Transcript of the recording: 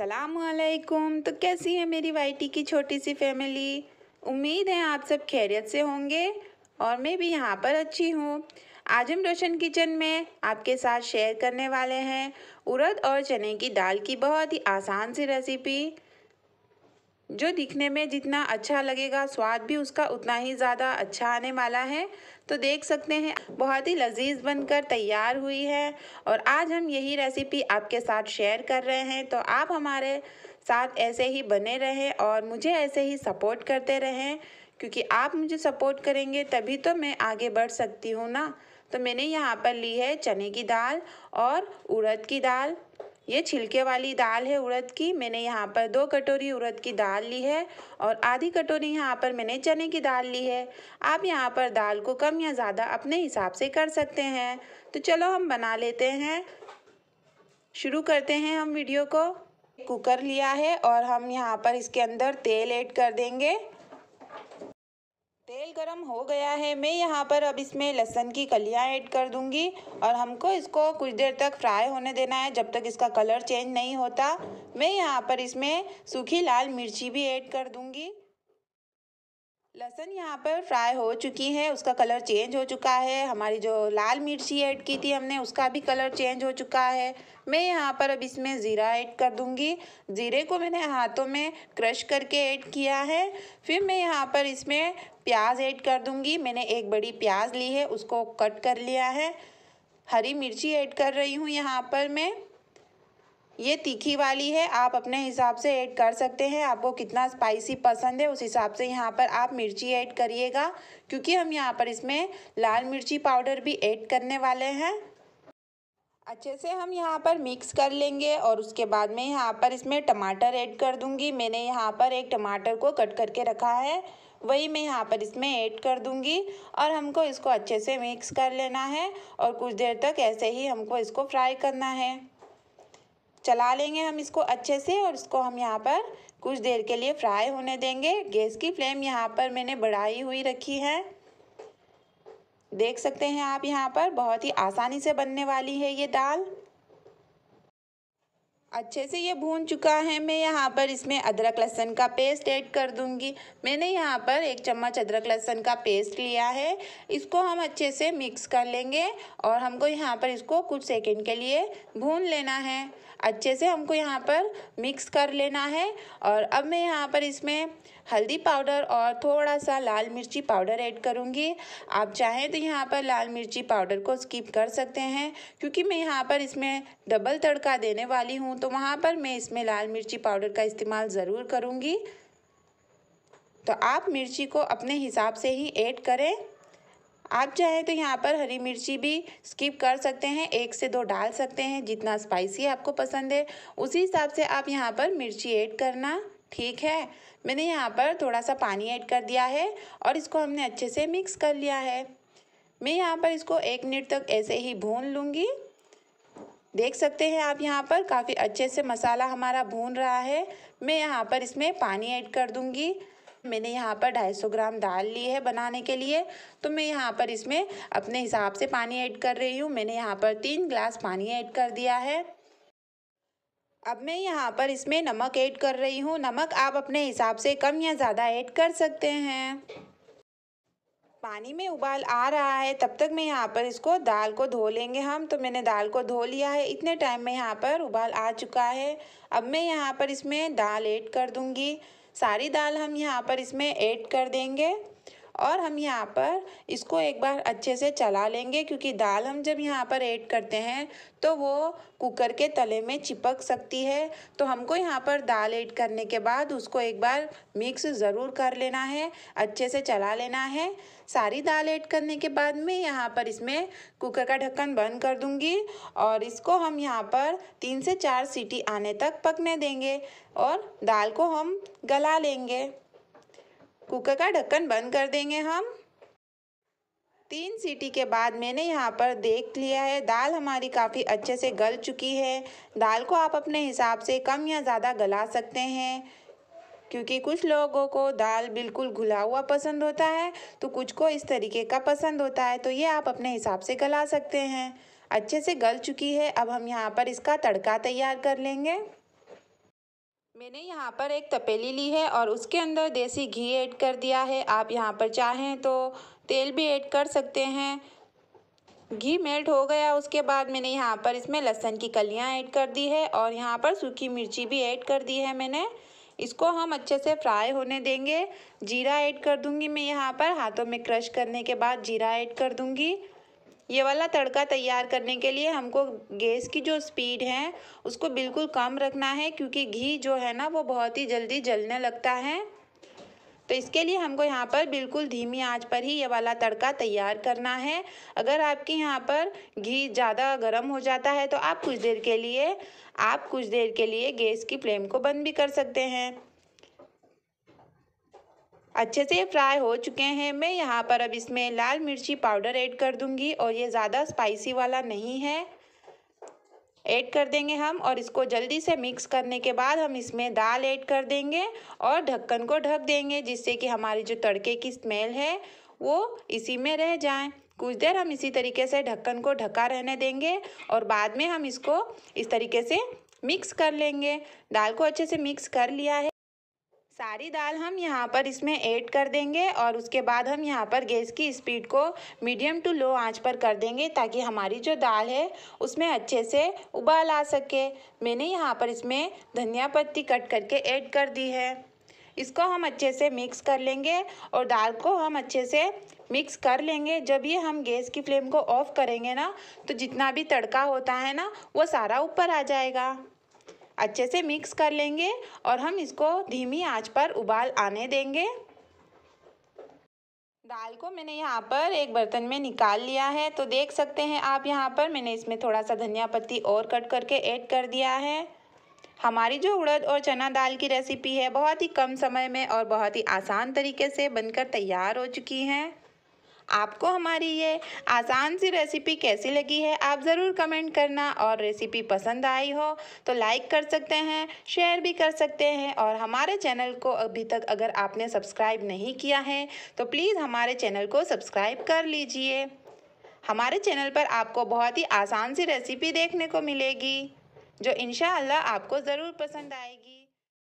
असलकुम तो कैसी है मेरी वाइटी की छोटी सी फैमिली उम्मीद है आप सब खैरियत से होंगे और मैं भी यहाँ पर अच्छी हूँ आज हम रोशन किचन में आपके साथ शेयर करने वाले हैं उड़द और चने की दाल की बहुत ही आसान सी रेसिपी जो दिखने में जितना अच्छा लगेगा स्वाद भी उसका उतना ही ज़्यादा अच्छा आने वाला है तो देख सकते हैं बहुत ही लजीज बनकर तैयार हुई है और आज हम यही रेसिपी आपके साथ शेयर कर रहे हैं तो आप हमारे साथ ऐसे ही बने रहें और मुझे ऐसे ही सपोर्ट करते रहें क्योंकि आप मुझे सपोर्ट करेंगे तभी तो मैं आगे बढ़ सकती हूँ ना तो मैंने यहाँ पर ली है चने की दाल और उड़द की दाल ये छिलके वाली दाल है उड़द की मैंने यहाँ पर दो कटोरी उड़द की दाल ली है और आधी कटोरी यहाँ पर मैंने चने की दाल ली है आप यहाँ पर दाल को कम या ज़्यादा अपने हिसाब से कर सकते हैं तो चलो हम बना लेते हैं शुरू करते हैं हम वीडियो को कुकर लिया है और हम यहाँ पर इसके अंदर तेल ऐड कर देंगे तेल गरम हो गया है मैं यहाँ पर अब इसमें लहसन की कलियाँ ऐड कर दूँगी और हमको इसको कुछ देर तक फ्राई होने देना है जब तक इसका कलर चेंज नहीं होता मैं यहाँ पर इसमें सूखी लाल मिर्ची भी ऐड कर दूँगी लहसन यहाँ पर फ्राई हो चुकी है उसका कलर चेंज हो चुका है हमारी जो लाल मिर्ची ऐड की थी हमने उसका भी कलर चेंज हो चुका है मैं यहाँ पर अब इसमें ज़ीरा ऐड कर दूँगी ज़ीरे को मैंने हाथों में क्रश करके ऐड किया है फिर मैं यहाँ पर इसमें प्याज ऐड कर दूँगी मैंने एक बड़ी प्याज ली है उसको कट कर लिया है हरी मिर्ची ऐड कर रही हूँ यहाँ पर मैं ये तीखी वाली है आप अपने हिसाब से ऐड कर सकते हैं आपको कितना स्पाइसी पसंद है उस हिसाब से यहाँ पर आप मिर्ची ऐड करिएगा क्योंकि हम यहाँ पर इसमें लाल मिर्ची पाउडर भी ऐड करने वाले हैं अच्छे से हम यहाँ पर मिक्स कर लेंगे और उसके बाद में यहाँ पर इसमें टमाटर ऐड कर दूंगी मैंने यहाँ पर एक टमाटर को कट करके रखा है वही मैं यहाँ पर इसमें ऐड कर दूंगी और हमको इसको अच्छे से मिक्स कर लेना है और कुछ देर तक ऐसे ही हमको इसको फ्राई करना है चला लेंगे हम इसको अच्छे से और इसको हम यहाँ पर कुछ देर के लिए फ्राई होने देंगे गैस की फ्लेम यहाँ पर मैंने बढ़ाई हुई रखी है देख सकते हैं आप यहाँ पर बहुत ही आसानी से बनने वाली है ये दाल अच्छे से ये भून चुका है मैं यहाँ पर इसमें अदरक लहसन का पेस्ट ऐड कर दूँगी मैंने यहाँ पर एक चम्मच अदरक लहसन का पेस्ट लिया है इसको हम अच्छे से मिक्स कर लेंगे और हमको यहाँ पर इसको कुछ सेकंड के लिए भून लेना है अच्छे से हमको यहाँ पर मिक्स कर लेना है और अब मैं यहाँ पर इसमें हल्दी पाउडर और थोड़ा सा लाल मिर्ची पाउडर ऐड करूँगी आप चाहें तो यहाँ पर लाल मिर्ची पाउडर को स्किप कर सकते हैं क्योंकि मैं यहाँ पर इसमें डबल तड़का देने वाली हूँ तो वहाँ पर मैं इसमें लाल मिर्ची पाउडर का इस्तेमाल ज़रूर करूँगी तो आप मिर्ची को अपने हिसाब से ही ऐड करें आप चाहें तो यहाँ पर हरी मिर्ची भी स्किप कर सकते हैं एक से दो डाल सकते हैं जितना स्पाइसी आपको पसंद है उसी हिसाब से आप यहाँ पर मिर्ची ऐड करना ठीक है मैंने यहाँ पर थोड़ा सा पानी ऐड कर दिया है और इसको हमने अच्छे से मिक्स कर लिया है मैं यहाँ पर इसको एक मिनट तक ऐसे ही भून लूँगी देख सकते हैं आप यहाँ पर काफ़ी अच्छे से मसाला हमारा भून रहा है मैं यहाँ पर इसमें पानी ऐड कर दूँगी मैंने यहाँ पर 250 ग्राम दाल ली है बनाने के लिए तो मैं यहाँ पर इसमें अपने हिसाब से पानी ऐड कर रही हूँ मैंने यहाँ पर तीन ग्लास पानी ऐड कर दिया है अब मैं यहाँ पर इसमें नमक ऐड कर रही हूँ नमक आप अपने हिसाब से कम या ज़्यादा ऐड कर सकते हैं पानी में उबाल आ रहा है तब तक मैं यहाँ पर इसको दाल को धो लेंगे हम तो मैंने दाल को धो लिया है इतने टाइम में यहाँ पर उबाल आ चुका है अब मैं यहाँ पर इसमें दाल ऐड कर दूँगी सारी दाल हम यहाँ पर इसमें ऐड कर देंगे और हम यहाँ पर इसको एक बार अच्छे से चला लेंगे क्योंकि दाल हम जब यहाँ पर ऐड करते हैं तो वो कुकर के तले में चिपक सकती है तो हमको यहाँ पर दाल ऐड करने के बाद उसको एक बार मिक्स ज़रूर कर लेना है अच्छे से चला लेना है सारी दाल ऐड करने के बाद मैं यहाँ पर इसमें कुकर का ढक्कन बंद कर दूँगी और इसको हम यहाँ पर तीन से चार सीटी आने तक पकने देंगे और दाल को हम गला लेंगे कुकर का ढक्कन बंद कर देंगे हम तीन सीटी के बाद मैंने यहाँ पर देख लिया है दाल हमारी काफ़ी अच्छे से गल चुकी है दाल को आप अपने हिसाब से कम या ज़्यादा गला सकते हैं क्योंकि कुछ लोगों को दाल बिल्कुल घुला हुआ पसंद होता है तो कुछ को इस तरीके का पसंद होता है तो ये आप अपने हिसाब से गला सकते हैं अच्छे से गल चुकी है अब हम यहाँ पर इसका तड़का तैयार कर लेंगे मैंने यहाँ पर एक तपेली ली है और उसके अंदर देसी घी ऐड कर दिया है आप यहाँ पर चाहें तो तेल भी ऐड कर सकते हैं घी मेल्ट हो गया उसके बाद मैंने यहाँ पर इसमें लहसन की कलियाँ ऐड कर दी है और यहाँ पर सूखी मिर्ची भी ऐड कर दी है मैंने इसको हम अच्छे से फ्राई होने देंगे जीरा ऐड कर दूंगी मैं यहाँ पर हाथों में क्रश करने के बाद जीरा ऐड कर दूंगी ये वाला तड़का तैयार करने के लिए हमको गैस की जो स्पीड है उसको बिल्कुल कम रखना है क्योंकि घी जो है ना वो बहुत ही जल्दी जलने लगता है तो इसके लिए हमको यहाँ पर बिल्कुल धीमी आंच पर ही ये वाला तड़का तैयार करना है अगर आपके यहाँ पर घी ज़्यादा गर्म हो जाता है तो आप कुछ देर के लिए आप कुछ देर के लिए गैस की फ्लेम को बंद भी कर सकते हैं अच्छे से फ्राई हो चुके हैं मैं यहाँ पर अब इसमें लाल मिर्ची पाउडर ऐड कर दूँगी और ये ज़्यादा स्पाइसी वाला नहीं है ऐड कर देंगे हम और इसको जल्दी से मिक्स करने के बाद हम इसमें दाल ऐड कर देंगे और ढक्कन को ढक देंगे जिससे कि हमारी जो तड़के की स्मेल है वो इसी में रह जाए कुछ देर हम इसी तरीके से ढक्कन को ढका रहने देंगे और बाद में हम इसको इस तरीके से मिक्स कर लेंगे दाल को अच्छे से मिक्स कर लिया है सारी दाल हम यहाँ पर इसमें ऐड कर देंगे और उसके बाद हम यहाँ पर गैस की स्पीड को मीडियम टू लो आंच पर कर देंगे ताकि हमारी जो दाल है उसमें अच्छे से उबाल आ सके मैंने यहाँ पर इसमें धनिया पत्ती कट करके ऐड कर दी है इसको हम अच्छे से मिक्स कर लेंगे और दाल को हम अच्छे से मिक्स कर लेंगे जब ये हम गैस की फ्लेम को ऑफ करेंगे ना तो जितना भी तड़का होता है ना वो सारा ऊपर आ जाएगा अच्छे से मिक्स कर लेंगे और हम इसको धीमी आंच पर उबाल आने देंगे दाल को मैंने यहाँ पर एक बर्तन में निकाल लिया है तो देख सकते हैं आप यहाँ पर मैंने इसमें थोड़ा सा धनिया पत्ती और कट करके ऐड कर दिया है हमारी जो उड़द और चना दाल की रेसिपी है बहुत ही कम समय में और बहुत ही आसान तरीके से बनकर तैयार हो चुकी हैं आपको हमारी ये आसान सी रेसिपी कैसी लगी है आप ज़रूर कमेंट करना और रेसिपी पसंद आई हो तो लाइक कर सकते हैं शेयर भी कर सकते हैं और हमारे चैनल को अभी तक अगर आपने सब्सक्राइब नहीं किया है तो प्लीज़ हमारे चैनल को सब्सक्राइब कर लीजिए हमारे चैनल पर आपको बहुत ही आसान सी रेसिपी देखने को मिलेगी जो इन आपको ज़रूर पसंद आएगी